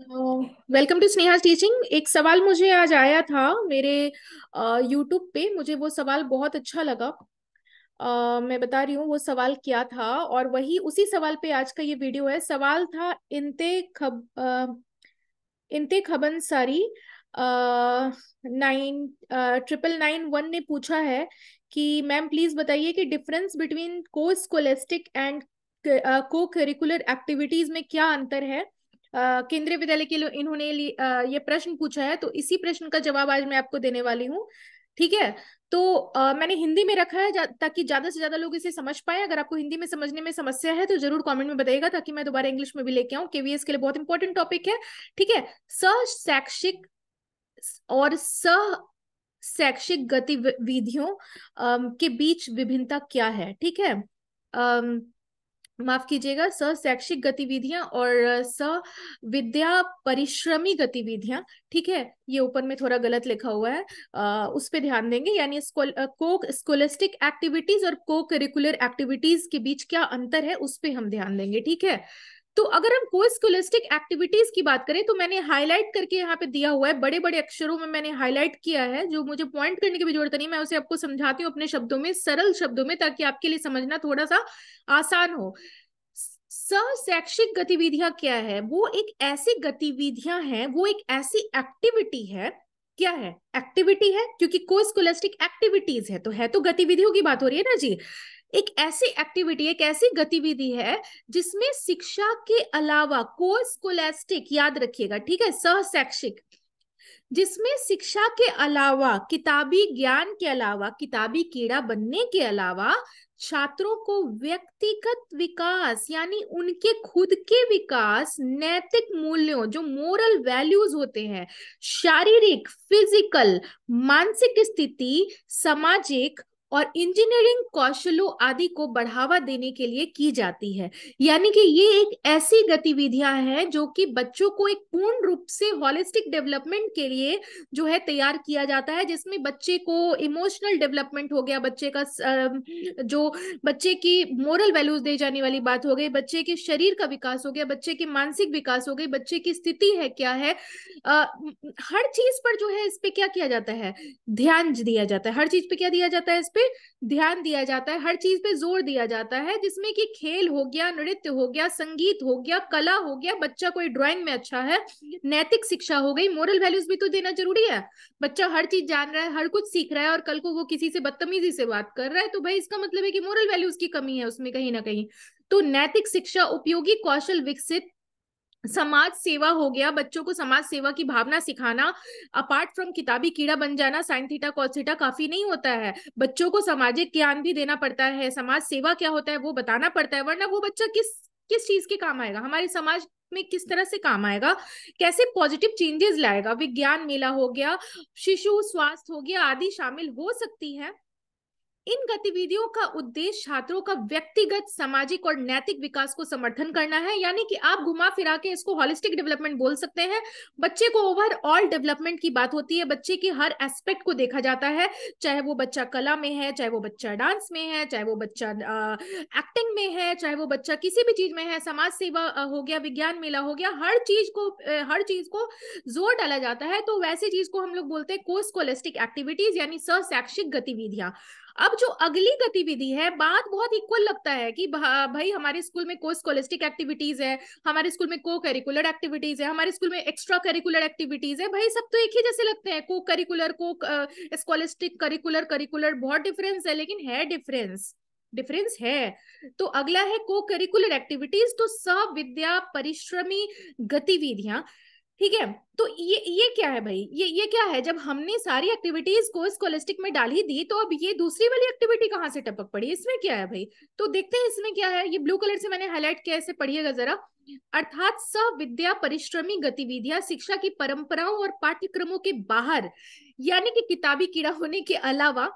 welcome to Sneha teaching एक सवाल मुझे आज आया था मेरे यूट्यूब पे मुझे वो सवाल बहुत अच्छा लगा uh, मैं बता रही हूँ वो सवाल क्या था और वही उसी सवाल पे आज का ये वीडियो है सवाल था इनते खब uh, इनते खबन सारी नाइन ट्रिपल नाइन वन ने पूछा है कि मैम प्लीज बताइए कि difference between co-scholastic and co-curricular activities में क्या अंतर है केंद्रीय विद्यालय के लिए इन्होंने ये प्रश्न पूछा है तो इसी प्रश्न का जवाब आज मैं आपको देने वाली हूँ ठीक है तो आ, मैंने हिंदी में रखा है जा, ताकि ज्यादा से ज्यादा लोग इसे समझ पाए अगर आपको हिंदी में समझने में समस्या है तो जरूर कमेंट में बताइएगा ताकि मैं दोबारा इंग्लिश में भी लेके आऊँ केवीएस के लिए बहुत इंपॉर्टेंट टॉपिक है ठीक है सशैक्षिक और सह शैक्षिक गतिविधियों के बीच विभिन्नता क्या है ठीक है अम्म माफ कीजिएगा स शैक्षिक गतिविधियां और स विद्या परिश्रमी गतिविधियां ठीक है ये ऊपर में थोड़ा गलत लिखा हुआ है आ, उस पर ध्यान देंगे यानी को स्कोलिस्टिक एक्टिविटीज और को करिकुलर एक्टिविटीज के बीच क्या अंतर है उस पर हम ध्यान देंगे ठीक है तो अगर हम को एक्टिविटीज की बात करें तो मैंने हाईलाइट करके यहाँ पे दिया हुआ है बड़े बड़े अक्षरों में मैंने हाईलाइट किया है जो मुझे पॉइंट करने की भी जरूरत नहीं मैं उसे आपको समझाती हूँ अपने शब्दों में सरल शब्दों में ताकि आपके लिए समझना थोड़ा सा आसान हो सैक्षिक गतिविधियां क्या है वो एक ऐसी गतिविधियां हैं वो एक ऐसी एक्टिविटी है क्या है एक्टिविटी है क्योंकि को स्कोलिस्टिक एक्टिविटीज है तो है तो गतिविधियों की बात हो रही है ना जी एक ऐसी एक्टिविटी एक ऐसी गतिविधि है जिसमें शिक्षा के अलावा को स्कोलेस्टिक याद रखिएगा ठीक है सहशैक्षिक जिसमें शिक्षा के अलावा किताबी ज्ञान के अलावा किताबी कीड़ा बनने के अलावा छात्रों को व्यक्तिगत विकास यानी उनके खुद के विकास नैतिक मूल्यों जो मोरल वैल्यूज होते हैं शारीरिक फिजिकल मानसिक स्थिति सामाजिक और इंजीनियरिंग कौशलों आदि को बढ़ावा देने के लिए की जाती है यानी कि ये एक ऐसी गतिविधियां हैं जो कि बच्चों को एक पूर्ण रूप से हॉलिस्टिक डेवलपमेंट के लिए जो है तैयार किया जाता है जिसमें बच्चे को इमोशनल डेवलपमेंट हो गया बच्चे का जो बच्चे की मोरल वैल्यूज दे जाने वाली बात हो गई बच्चे के शरीर का विकास हो गया बच्चे के मानसिक विकास हो गई बच्चे की स्थिति है क्या है हर चीज पर जो है इस पर क्या किया जाता है ध्यान दिया जाता है हर चीज पे क्या दिया जाता है इस पे ध्यान दिया जाता है हर चीज पे जोर दिया जाता है जिसमें कि खेल हो गया नृत्य हो गया संगीत हो गया कला हो गया बच्चा कोई ड्राइंग में अच्छा है नैतिक शिक्षा हो गई मॉरल वैल्यूज भी तो देना जरूरी है बच्चा हर चीज जान रहा है हर कुछ सीख रहा है और कल को वो किसी से बदतमीजी से बात कर रहा है तो भाई इसका मतलब है कि मोरल वैल्यूज की कमी है उसमें कहीं ना कहीं तो नैतिक शिक्षा उपयोगी कौशल विकसित समाज सेवा हो गया बच्चों को समाज सेवा की भावना सिखाना अपार्ट फ्रॉम किताबी कीड़ा बन जाना साइन थीटा कॉसिटा काफी नहीं होता है बच्चों को सामाजिक ज्ञान भी देना पड़ता है समाज सेवा क्या होता है वो बताना पड़ता है वरना वो बच्चा किस किस चीज के काम आएगा हमारे समाज में किस तरह से काम आएगा कैसे पॉजिटिव चेंजेस लाएगा विज्ञान मेला हो गया शिशु स्वास्थ्य हो गया आदि शामिल हो सकती है इन गतिविधियों का उद्देश्य छात्रों का व्यक्तिगत सामाजिक और नैतिक विकास को समर्थन करना है यानी कि आप घुमा फिरा के इसको हॉलिस्टिक डेवलपमेंट बोल सकते हैं बच्चे को ओवरऑल डेवलपमेंट की बात होती है बच्चे के हर एस्पेक्ट को देखा जाता है चाहे वो बच्चा कला में है चाहे वो बच्चा डांस में है चाहे वो बच्चा एक्टिंग में है चाहे वो बच्चा किसी भी चीज में है समाज सेवा हो गया विज्ञान मेला हो गया हर चीज को हर चीज को जोर डाला जाता है तो वैसी चीज को हम लोग बोलते हैं को स्कोलिस्टिक एक्टिविटीज यानी सशैक्षिक गतिविधियां अब जो अगली गतिविधि है बात बहुत इक्वल लगता है कि भाई हमारे स्कूल में को स्कोलिस्टिक एक्टिविटीज है हमारे स्कूल में को करिकुलर एक्टिविटीज है हमारे स्कूल में एक्स्ट्रा करिकुलर एक्टिविटीज है भाई सब तो एक ही जैसे लगते हैं co-curricular co-scholastic curricular curricular बहुत डिफरेंस है लेकिन है डिफरेंस डिफरेंस है तो अगला है को करिकुलर एक्टिविटीज तो सब विद्या परिश्रमी गतिविधियां ठीक है तो ये ये क्या है भाई ये ये क्या है जब हमने सारी एक्टिविटीज को स्कोलिस्टिक में डाल ही दी तो अब ये दूसरी वाली एक्टिविटी कहाँ से टपक पड़ी इसमें क्या है भाई तो देखते हैं इसमें क्या है ये ब्लू कलर से मैंने हाईलाइट किया इसे पढ़िएगा जरा अर्थात स विद्या परिश्रमी गतिविधियां शिक्षा की परंपराओं और पाठ्यक्रमों के बाहर यानी कि किताबी कीड़ा होने के अलावा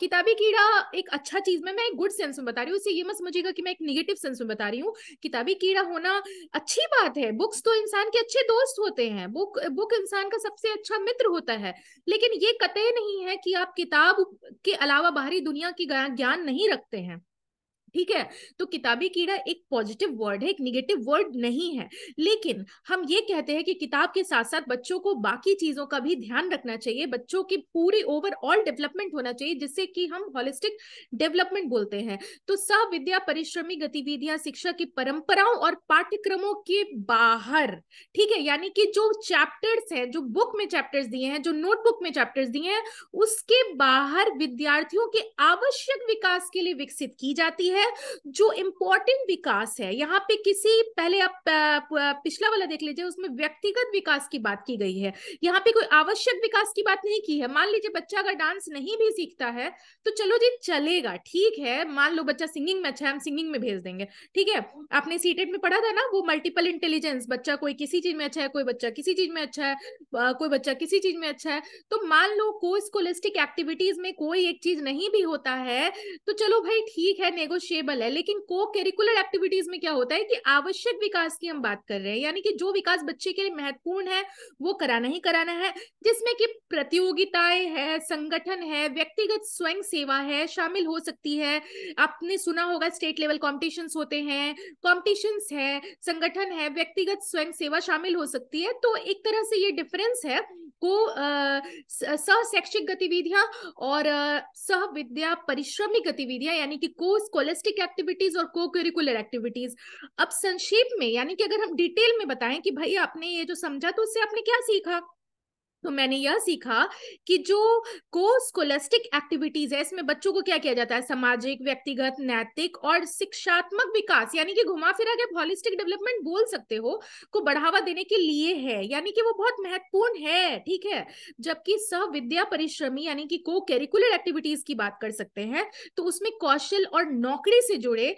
किताबी कीड़ा एक अच्छा चीज में मैं एक गुड सेंस में बता रही हूँ इससे ये मत समझिएगा कि मैं एक निगेटिव सेंस में बता रही हूँ किताबी कीड़ा होना अच्छी बात है बुक्स तो इंसान के अच्छे दोस्त होते हैं बुक बुक इंसान का सबसे अच्छा मित्र होता है लेकिन ये कतई नहीं है कि आप किताब के अलावा बाहरी दुनिया की ज्ञान नहीं रखते हैं ठीक है तो किताबी कीड़ा एक पॉजिटिव वर्ड है एक निगेटिव वर्ड नहीं है लेकिन हम ये कहते हैं कि किताब के साथ साथ बच्चों को बाकी चीजों का भी ध्यान रखना चाहिए बच्चों की पूरी ओवरऑल डेवलपमेंट होना चाहिए जिससे कि हम हॉलिस्टिक डेवलपमेंट बोलते हैं तो सह विद्या परिश्रमी गतिविधियां शिक्षा की परंपराओं और पाठ्यक्रमों के बाहर ठीक है यानी कि जो चैप्टर्स हैं जो बुक में चैप्टर्स दिए हैं जो नोटबुक में चैप्टर्स दिए हैं उसके बाहर विद्यार्थियों के आवश्यक विकास के लिए विकसित की जाती है है जो इम्पोर्टेंट विकास है यहाँ पे किसी पहले आप पिछला वाला देख लीजिए उसमें व्यक्तिगत विकास की बात की गई है यहाँ पे कोई आवश्यक विकास की बात नहीं की है मान लीजिए बच्चा अगर डांस नहीं भी सीखता है तो चलो जी चलेगा ठीक है मान लो बच्चा सिंगिंग में अच्छा है हम सिंगिंग में भेज देंगे ठीक है आपने सीटेट e में पढ़ा था ना वो मल्टीपल इंटेलिजेंस बच्चा कोई किसी चीज में अच्छा है कोई बच्चा किसी चीज में अच्छा है कोई बच्चा किसी चीज में अच्छा है तो मान लो को स्कोलिस्टिक एक्टिविटीज में कोई एक चीज नहीं भी होता है तो चलो भाई ठीक है नेगोश डिफरेंशिएबल है लेकिन को करिकुलर एक्टिविटीज में क्या होता है कि आवश्यक विकास की हम बात कर रहे हैं यानी कि जो विकास बच्चे के लिए महत्वपूर्ण है वो कराना ही कराना है जिसमें कि प्रतियोगिताएं है संगठन है व्यक्तिगत स्वयं सेवा है शामिल हो सकती है आपने सुना होगा स्टेट लेवल कॉम्पिटिशन होते हैं कॉम्पिटिशन है संगठन है व्यक्तिगत स्वयं सेवा शामिल हो सकती है तो एक तरह से ये डिफरेंस है को शैक्षिक गतिविधियां और सह विद्या परिश्रमी गतिविधियां यानी कि को स्कॉलिस्टिक एक्टिविटीज और को करिकुलर एक्टिविटीज अब संक्षेप में यानी कि अगर हम डिटेल में बताएं कि भाई आपने ये जो समझा तो उससे आपने क्या सीखा तो मैंने यह सीखा कि जो को स्कोलेस्टिक एक्टिविटीज है इसमें बच्चों को क्या किया जाता है सामाजिक व्यक्तिगत नैतिक और शिक्षात्मक विकास यानी कि घुमा फिरा के हॉलिस्टिक डेवलपमेंट बोल सकते हो को बढ़ावा देने के लिए है यानी कि वो बहुत महत्वपूर्ण है ठीक है जबकि विद्या परिश्रमी यानी कि को कैरिकुलर एक्टिविटीज की बात कर सकते हैं तो उसमें कौशल और नौकरी से जुड़े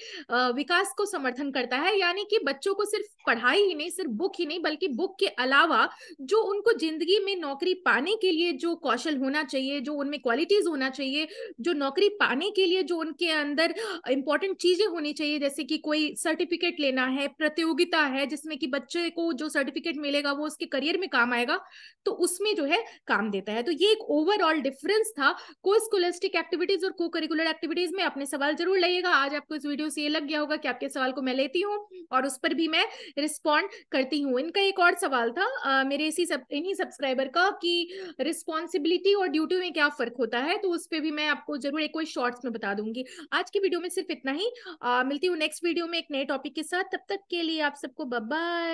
विकास को समर्थन करता है यानी कि बच्चों को सिर्फ पढ़ाई ही नहीं सिर्फ बुक ही नहीं बल्कि बुक के अलावा जो उनको जिंदगी में नौकरी पाने के लिए जो कौशल होना चाहिए जो उनमें क्वालिटीज होना चाहिए जो नौकरी पाने के लिए जो उनके अंदर इंपॉर्टेंट चीजें होनी चाहिए जैसे कि कोई सर्टिफिकेट लेना है प्रतियोगिता है जिसमें कि बच्चे को जो सर्टिफिकेट मिलेगा वो उसके करियर में काम आएगा तो उसमें जो है काम देता है तो ये एक ओवरऑल डिफरेंस था को स्कोलिस्टिक एक्टिविटीज और को करिकुलर एक्टिविटीज में अपने सवाल जरूर लगेगा आज आपको इस वीडियो से ये लग गया होगा कि आपके सवाल को मैं लेती हूँ और उस पर भी मैं रिस्पॉन्ड करती हूँ इनका एक और सवाल था आ, मेरे इसी सब इन्हीं सब्सक्राइबर का होगा कि रिस्पॉन्सिबिलिटी और ड्यूटी में क्या फर्क होता है तो उस पर भी मैं आपको जरूर एक कोई शॉर्ट्स में बता दूंगी आज की वीडियो में सिर्फ इतना ही आ, मिलती हूँ नेक्स्ट वीडियो में एक नए टॉपिक के साथ तब तक के लिए आप सबको बब्बा